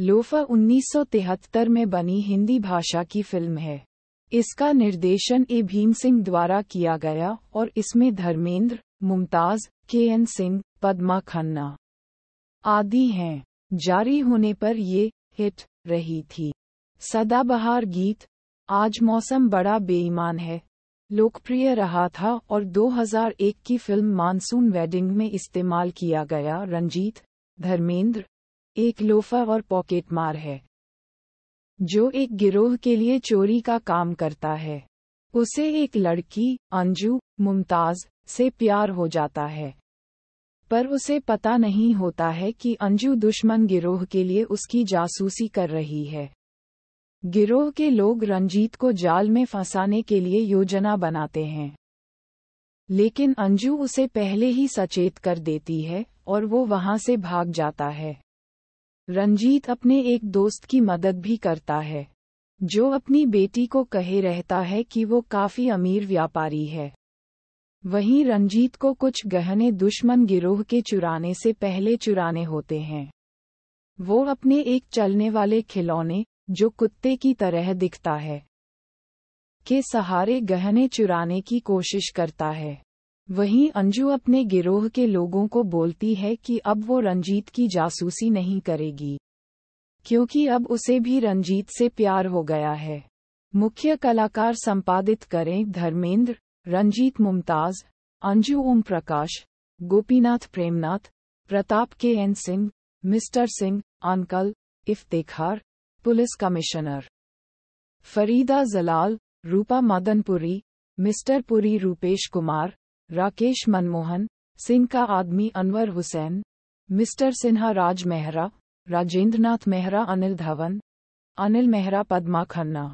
लोफा 1973 में बनी हिंदी भाषा की फिल्म है इसका निर्देशन ए भीम सिंह द्वारा किया गया और इसमें धर्मेंद्र मुमताज के एन सिंह पद्मा खन्ना आदि हैं जारी होने पर ये हिट रही थी सदाबहार गीत आज मौसम बड़ा बेईमान है लोकप्रिय रहा था और 2001 की फिल्म मानसून वेडिंग में इस्तेमाल किया गया रंजीत धर्मेंद्र एक लोफा और पॉकेट मार है जो एक गिरोह के लिए चोरी का काम करता है उसे एक लड़की अंजू मुमताज से प्यार हो जाता है पर उसे पता नहीं होता है कि अंजू दुश्मन गिरोह के लिए उसकी जासूसी कर रही है गिरोह के लोग रंजीत को जाल में फंसाने के लिए योजना बनाते हैं लेकिन अंजू उसे पहले ही सचेत कर देती है और वो वहां से भाग जाता है रंजीत अपने एक दोस्त की मदद भी करता है जो अपनी बेटी को कहे रहता है कि वो काफी अमीर व्यापारी है वहीं रंजीत को कुछ गहने दुश्मन गिरोह के चुराने से पहले चुराने होते हैं वो अपने एक चलने वाले खिलौने जो कुत्ते की तरह दिखता है के सहारे गहने चुराने की कोशिश करता है वहीं अंजू अपने गिरोह के लोगों को बोलती है कि अब वो रंजीत की जासूसी नहीं करेगी क्योंकि अब उसे भी रंजीत से प्यार हो गया है मुख्य कलाकार संपादित करें धर्मेंद्र रंजीत मुमताज अंजू ओम प्रकाश Gopinath Premnath Pratap K N Singh mister Singh uncle Iftekhar police commissioner Farida Jalal Rupa Madanpuri mister Puri Rupesh Kumar Rakesh Manmohan Singh का आदमी अनवर हुसैन मिस्टर सिन्हा राज मेहरा राजेंद्रनाथ मेहरा अनिल धवन अनिल मेहरा पदमा खन्ना